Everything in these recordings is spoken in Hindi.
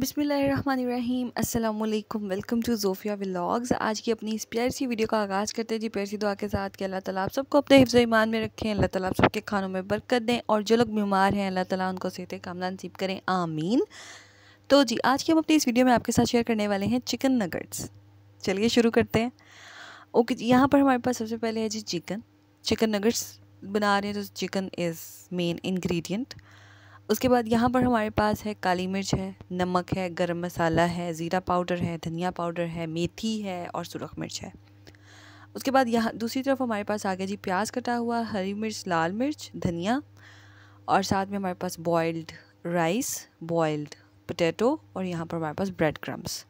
बिसमीम अल्लाम वेलकम टू जोफिया व्लॉग्स आज की अपनी इस प्यार सी वीडियो का आगाज़ करते हैं जी प्यार सी दुआ के साथ कि अल्लाह ताला आप सबको अपने हिफ्ज़ ईमान में रखें अल्लाह ताला आप सबके खानों में बरकत दें और जो लोग बीमार हैं अल्लाह ताला उनको सेहत कामला नसीब करें आमीन तो जी आज की हम अपनी इस वीडियो में आपके साथ शेयर करने वाले हैं चिकन नगट्स चलिए शुरू करते हैं ओके जी यहाँ पर हमारे पास सबसे पहले है जी चिकन चिकन नगट्स बना रहे हैं तो चिकन इज़ मेन इन्ग्रीडियंट उसके बाद यहाँ पर हमारे पास है काली मिर्च है नमक है गरम मसाला है ज़ीरा पाउडर है धनिया पाउडर है मेथी है और सुरख मिर्च है उसके बाद यहाँ दूसरी तरफ हमारे पास आ गया जी प्याज कटा हुआ हरी मिर्च लाल मिर्च धनिया और साथ में हमारे पास बॉयल्ड राइस बॉयल्ड पोटैटो और यहाँ पर हमारे पास ब्रेड क्रम्स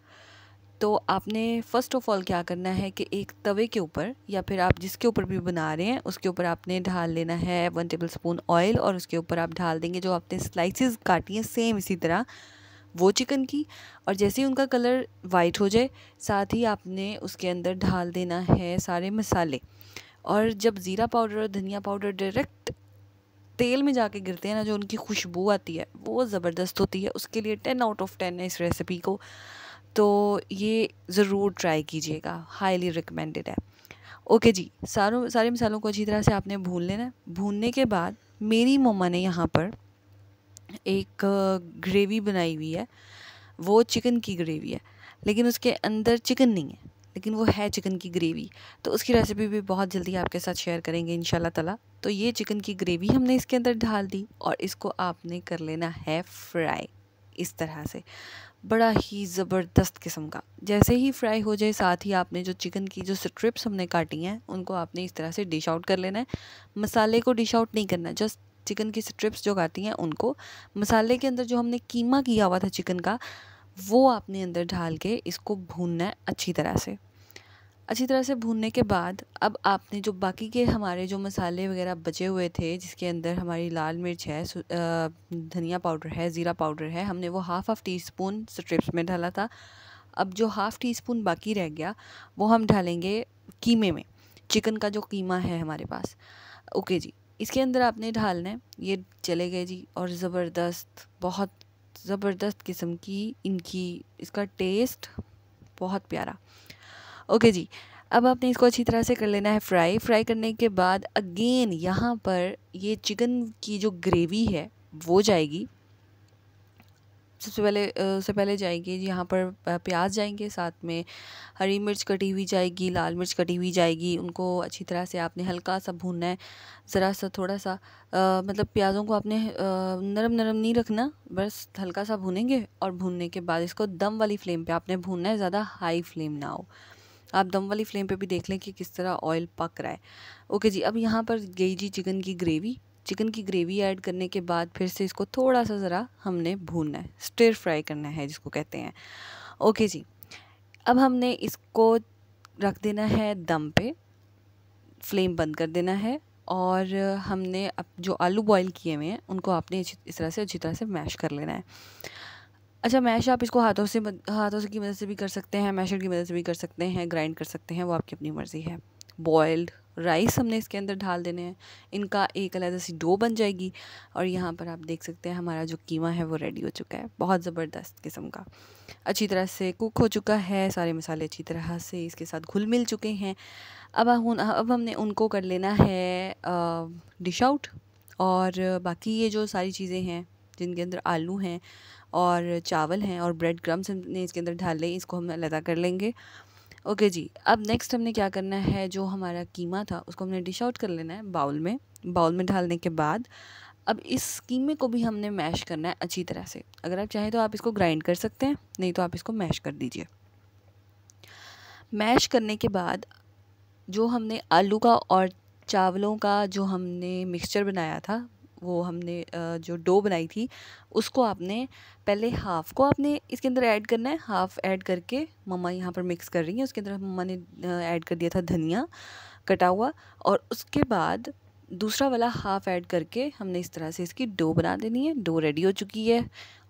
तो आपने फ़र्स्ट ऑफ़ ऑल क्या करना है कि एक तवे के ऊपर या फिर आप जिसके ऊपर भी बना रहे हैं उसके ऊपर आपने ढाल लेना है वन टेबल स्पून ऑयल और उसके ऊपर आप ढाल देंगे जो आपने स्लाइसेस काटी हैं सेम इसी तरह वो चिकन की और जैसे ही उनका कलर वाइट हो जाए साथ ही आपने उसके अंदर ढाल देना है सारे मसाले और जब ज़ीरा पाउडर और धनिया पाउडर डायरेक्ट तेल में जाके गिरते हैं ना जो उनकी खुशबू आती है वो ज़बरदस्त होती है उसके लिए टेन आउट ऑफ टेन है इस रेसिपी को तो ये ज़रूर ट्राई कीजिएगा हाईली रिकमेंडेड है ओके जी सारों सारे मिसालों को अच्छी तरह से आपने भून लेना भूनने के बाद मेरी मम्मा ने यहाँ पर एक ग्रेवी बनाई हुई है वो चिकन की ग्रेवी है लेकिन उसके अंदर चिकन नहीं है लेकिन वो है चिकन की ग्रेवी तो उसकी रेसिपी भी बहुत जल्दी आपके साथ शेयर करेंगे इन तला तो ये चिकन की ग्रेवी हमने इसके अंदर डाल दी और इसको आपने कर लेना है फ्राई इस तरह से बड़ा ही ज़बरदस्त किस्म का जैसे ही फ्राई हो जाए साथ ही आपने जो चिकन की जो स्ट्रिप्स हमने काटी हैं उनको आपने इस तरह से डिश आउट कर लेना है मसाले को डिश आउट नहीं करना जस्ट चिकन की स्ट्रिप्स जो काटी हैं उनको मसाले के अंदर जो हमने कीमा किया हुआ था चिकन का वो आपने अंदर ढाल के इसको भूनना है अच्छी तरह से अच्छी तरह से भूनने के बाद अब आपने जो बाकी के हमारे जो मसाले वगैरह बचे हुए थे जिसके अंदर हमारी लाल मिर्च है धनिया पाउडर है ज़ीरा पाउडर है हमने वो half half teaspoon strips में डाला था अब जो हाफ़ टी स्पून बाकी रह गया वो हम डालेंगे कीमे में चिकन का जो कीमा है हमारे पास ओके जी इसके अंदर आपने ढालना है ये चले गए जी और ज़बरदस्त बहुत ज़बरदस्त किस्म की इनकी इसका टेस्ट बहुत प्यारा ओके जी अब आपने इसको अच्छी तरह से कर लेना है फ्राई फ्राई करने के बाद अगेन यहाँ पर ये चिकन की जो ग्रेवी है वो जाएगी सबसे पहले उससे पहले जाएगी यहाँ पर प्याज जाएंगे साथ में हरी मिर्च कटी हुई जाएगी लाल मिर्च कटी हुई जाएगी उनको अच्छी तरह से आपने हल्का सा भूनना है ज़रा सा थोड़ा सा आ, मतलब प्याज़ों को आपने नरम नरम नहीं रखना बस हल्का सा भूनेंगे और भूनने के बाद इसको दम वाली फ्लेम पे आपने भूनना है ज़्यादा हाई फ्लेम ना हो आप दम वाली फ्लेम पे भी देख लें कि किस तरह ऑयल पक रहा है ओके जी अब यहाँ पर गई जी चिकन की ग्रेवी चिकन की ग्रेवी ऐड करने के बाद फिर से इसको थोड़ा सा ज़रा हमने भूनना है स्टिर फ्राई करना है जिसको कहते हैं ओके जी अब हमने इसको रख देना है दम पे फ्लेम बंद कर देना है और हमने अब जो आलू बॉईल किए हुए हैं उनको आपने इस तरह से अच्छी तरह से मैश कर लेना है अच्छा मैश आप इसको हाथों से हाथों से की मदद से भी कर सकते हैं मैशर की मदद से भी कर सकते हैं ग्राइंड कर सकते हैं वो आपकी अपनी मर्ज़ी है बॉयल्ड राइस हमने इसके अंदर डाल देने हैं इनका एक अलग सी डो बन जाएगी और यहाँ पर आप देख सकते हैं हमारा जो कीमा है वो रेडी हो चुका है बहुत ज़बरदस्त किस्म का अच्छी तरह से कुक हो चुका है सारे मसाले अच्छी तरह से इसके साथ घुल मिल चुके हैं अब अब हमने उनको कर लेना है डिश आउट और बाकी ये जो सारी चीज़ें हैं जिनके अंदर आलू हैं और चावल हैं और ब्रेड क्रम्स हमने इसके अंदर लें इसको हम अलग कर लेंगे ओके जी अब नेक्स्ट हमने क्या करना है जो हमारा कीमा था उसको हमने डिश आउट कर लेना है बाउल में बाउल में डालने के बाद अब इस कीमे को भी हमने मैश करना है अच्छी तरह से अगर आप चाहें तो आप इसको ग्राइंड कर सकते हैं नहीं तो आप इसको मैश कर दीजिए मैश करने के बाद जो हमने आलू का और चावलों का जो हमने मिक्सचर बनाया था वो हमने जो डो बनाई थी उसको आपने पहले हाफ़ को आपने इसके अंदर ऐड करना है हाफ़ ऐड करके मम्मा यहाँ पर मिक्स कर रही हैं उसके अंदर मम्मा ने ऐड कर दिया था धनिया कटा हुआ और उसके बाद दूसरा वाला हाफ़ ऐड करके हमने इस तरह से इसकी डो बना देनी है डो रेडी हो चुकी है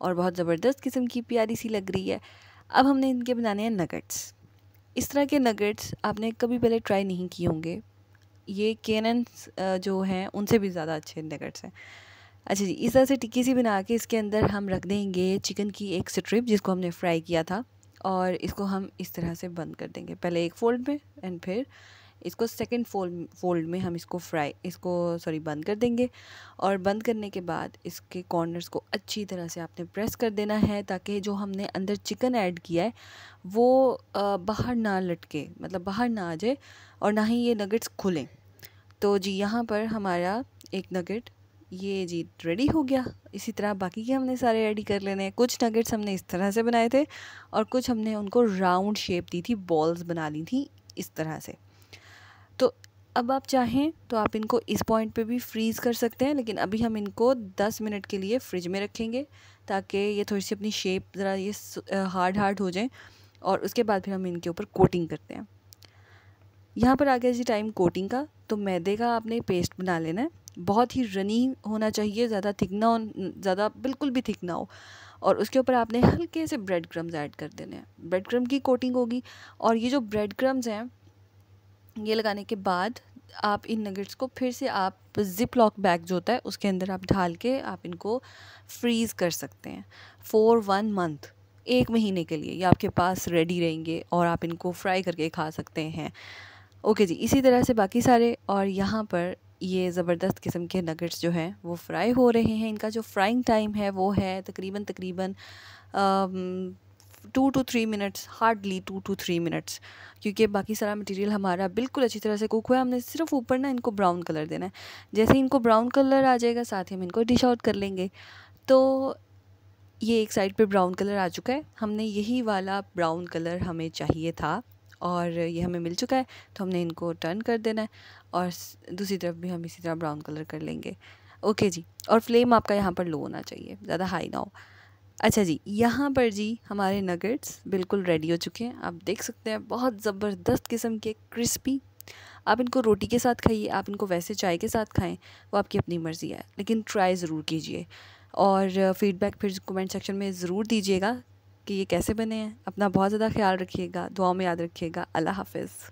और बहुत ज़बरदस्त किस्म की प्यारी सी लग रही है अब हमने इनके बनाने हैं नगेट्स इस तरह के नगेट्स आपने कभी पहले ट्राई नहीं किए होंगे ये केनन्स जो हैं उनसे भी ज़्यादा अच्छे नगेट्स हैं अच्छा जी इस तरह से टिक्की सी बना के इसके अंदर हम रख देंगे चिकन की एक स्ट्रिप जिसको हमने फ्राई किया था और इसको हम इस तरह से बंद कर देंगे पहले एक फोल्ड में एंड फिर इसको सेकेंड फोल्ड फोल्ड में हम इसको फ्राई इसको सॉरी बंद कर देंगे और बंद करने के बाद इसके कॉर्नर्स को अच्छी तरह से आपने प्रेस कर देना है ताकि जो हमने अंदर चिकन ऐड किया है वो बाहर ना लटके मतलब बाहर ना आ जाए और ना ही ये नगेट्स खुलें तो जी यहाँ पर हमारा एक नगेट ये जी रेडी हो गया इसी तरह बाकी के हमने सारे रेडी कर लेने हैं कुछ नगेट्स हमने इस तरह से बनाए थे और कुछ हमने उनको राउंड शेप दी थी बॉल्स बना ली थी इस तरह से अब आप चाहें तो आप इनको इस पॉइंट पे भी फ्रीज़ कर सकते हैं लेकिन अभी हम इनको 10 मिनट के लिए फ्रिज में रखेंगे ताकि ये थोड़ी सी अपनी शेप ज़रा ये हार्ड हार्ड हो जाए और उसके बाद फिर हम इनके ऊपर कोटिंग करते हैं यहाँ पर आ गया जी टाइम कोटिंग का तो मैदे का आपने पेस्ट बना लेना है बहुत ही रनी होना चाहिए ज़्यादा थिक ना हो ज़्यादा बिल्कुल भी थिक ना हो और उसके ऊपर आपने हल्के से ब्रेड क्रम्स ऐड कर देने हैं ब्रेड क्रम की कोटिंग होगी और ये जो ब्रेड क्रम्स हैं ये लगाने के बाद आप इन नगेट्स को फिर से आप जिप लॉक बैग जो होता है उसके अंदर आप ढाल के आप इनको फ्रीज़ कर सकते हैं फॉर वन मंथ एक महीने के लिए ये आपके पास रेडी रहेंगे और आप इनको फ्राई करके खा सकते हैं ओके जी इसी तरह से बाकी सारे और यहाँ पर ये ज़बरदस्त किस्म के नगेट्स जो हैं वो फ्राई हो रहे हैं इनका जो फ्राइंग टाइम है वो है तकरीबन तकरीबन two two three minutes hardly two two three minutes क्योंकि बाकी सारा मटेरियल हमारा बिल्कुल अच्छी तरह से कुक हुआ है हमने सिर्फ ऊपर ना इनको ब्राउन कलर देना है जैसे इनको ब्राउन कलर आ जाएगा साथ ही हम इनको डिश आउट कर लेंगे तो ये एक साइड पे ब्राउन कलर आ चुका है हमने यही वाला ब्राउन कलर हमें चाहिए था और ये हमें मिल चुका है तो हमने इनको टर्न कर देना है और दूसरी तरफ भी हम इसी तरह ब्राउन कलर कर लेंगे ओके जी और फ्लेम आपका यहाँ पर लो होना चाहिए ज़्यादा हाई ना हो अच्छा जी यहाँ पर जी हमारे नगेट्स बिल्कुल रेडी हो चुके हैं आप देख सकते हैं बहुत ज़बरदस्त किस्म के क्रिस्पी आप इनको रोटी के साथ खाइए आप इनको वैसे चाय के साथ खाएं वो आपकी अपनी मर्ज़ी है लेकिन ट्राई ज़रूर कीजिए और फीडबैक फिर कमेंट सेक्शन में ज़रूर दीजिएगा कि ये कैसे बने हैं अपना बहुत ज़्यादा ख्याल रखिएगा दुआओं में याद रखिएगा अल्लाह हाफिज़